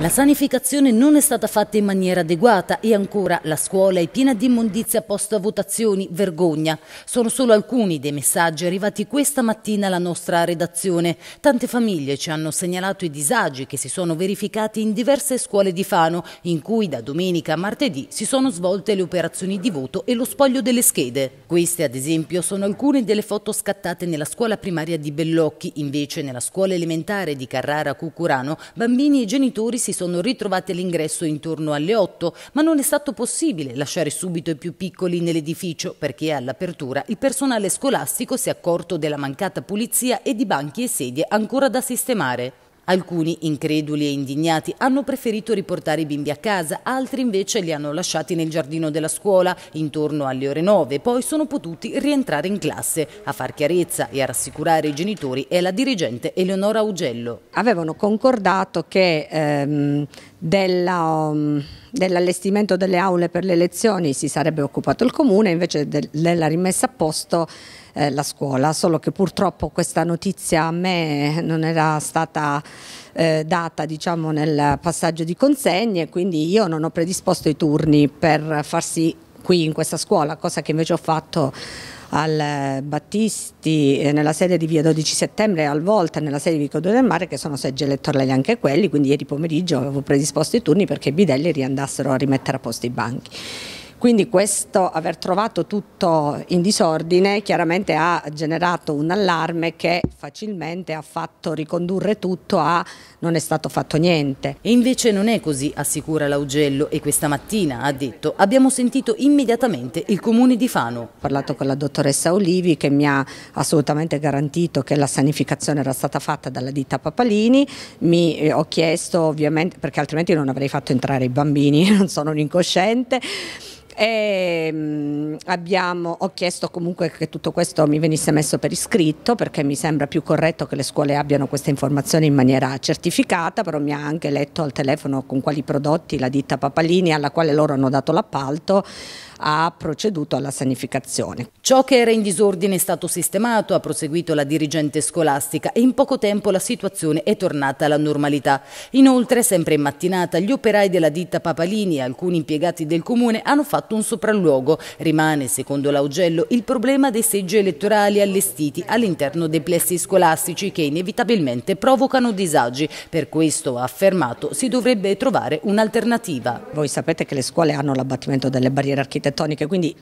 La sanificazione non è stata fatta in maniera adeguata e ancora la scuola è piena di immondizia post votazioni, vergogna. Sono solo alcuni dei messaggi arrivati questa mattina alla nostra redazione. Tante famiglie ci hanno segnalato i disagi che si sono verificati in diverse scuole di Fano, in cui da domenica a martedì si sono svolte le operazioni di voto e lo spoglio delle schede. Queste ad esempio sono alcune delle foto scattate nella scuola primaria di Bellocchi, invece nella scuola elementare di Carrara Cucurano bambini e genitori si si sono ritrovati all'ingresso intorno alle 8, ma non è stato possibile lasciare subito i più piccoli nell'edificio perché all'apertura il personale scolastico si è accorto della mancata pulizia e di banchi e sedie ancora da sistemare. Alcuni, increduli e indignati, hanno preferito riportare i bimbi a casa, altri invece li hanno lasciati nel giardino della scuola intorno alle ore 9, poi sono potuti rientrare in classe. A far chiarezza e a rassicurare i genitori è la dirigente Eleonora Augello. Avevano concordato che ehm, mm, dell'allestimento delle aule per le lezioni si sarebbe occupato il comune, invece de della rimessa a posto eh, la scuola, solo che purtroppo questa notizia a me non era stata eh, data diciamo, nel passaggio di consegne, quindi io non ho predisposto i turni per farsi qui in questa scuola, cosa che invece ho fatto al Battisti eh, nella sede di via 12 settembre e al Volta nella sede di Vico 2 del Mare che sono seggi elettorali anche quelli quindi ieri pomeriggio avevo predisposto i turni perché i bidelli riandassero a rimettere a posto i banchi quindi questo aver trovato tutto in disordine chiaramente ha generato un allarme che facilmente ha fatto ricondurre tutto a non è stato fatto niente. E invece non è così, assicura Laugello e questa mattina ha detto abbiamo sentito immediatamente il comune di Fano. Ho parlato con la dottoressa Olivi che mi ha assolutamente garantito che la sanificazione era stata fatta dalla ditta Papalini, mi eh, ho chiesto ovviamente perché altrimenti non avrei fatto entrare i bambini, non sono un incosciente e, ehm, abbiamo, ho chiesto comunque che tutto questo mi venisse messo per iscritto perché mi sembra più corretto che le scuole abbiano queste informazioni in maniera certificata, però mi ha anche letto al telefono con quali prodotti la ditta Papalini alla quale loro hanno dato l'appalto ha proceduto alla sanificazione. Ciò che era in disordine è stato sistemato, ha proseguito la dirigente scolastica e in poco tempo la situazione è tornata alla normalità. Inoltre, sempre in mattinata, gli operai della ditta Papalini e alcuni impiegati del comune hanno fatto fatto un sopralluogo. Rimane, secondo l'Augello, il problema dei seggi elettorali allestiti all'interno dei plessi scolastici che inevitabilmente provocano disagi. Per questo, ha affermato, si dovrebbe trovare un'alternativa. Voi sapete che le scuole hanno l'abbattimento delle barriere architettoniche, quindi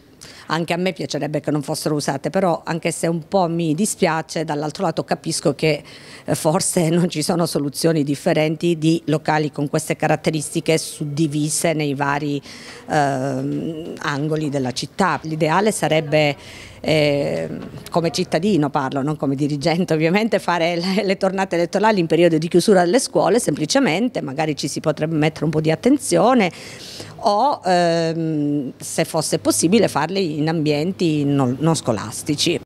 anche a me piacerebbe che non fossero usate, però anche se un po' mi dispiace, dall'altro lato capisco che eh, forse non ci sono soluzioni differenti di locali con queste caratteristiche suddivise nei vari eh, angoli della città. L'ideale sarebbe eh, come cittadino parlo, non come dirigente ovviamente, fare le, le tornate elettorali in periodo di chiusura delle scuole semplicemente, magari ci si potrebbe mettere un po' di attenzione o ehm, se fosse possibile farli in ambienti non, non scolastici.